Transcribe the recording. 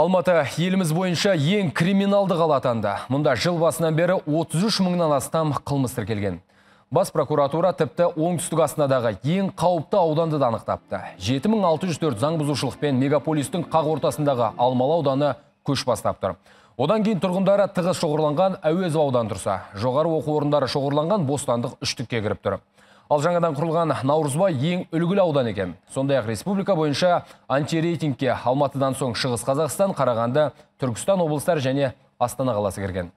Алматы еліміз бойынша ең криминалды қала атанды. Мұнда жыл басынан бері 33 мыңнан астам қылмыс тіркелген. Бас прокуратура тіпті оңтүстік астанадағы ең қауіпті ауданды данықтапты. анықтапты. 7604 заң бұзушылықпен мегаполистің қақ ортасындағы Алмалы ауданы көш бастап Одан кейін тұрғындары тығыз шоғырланған Әуезов аудан тұрса, жоғары оқу орындары шоғырланған Бостандық үштікке кіріп тұр. Ал жаңадан құрылған Наурызбай ең үлгілі аудан екен. Сондай ақ республика бойынша антирейтингке Алматыдан соң Шығыс Қазақстан, Қарағанды, Түркістан облыстар және Астана қаласы кірген.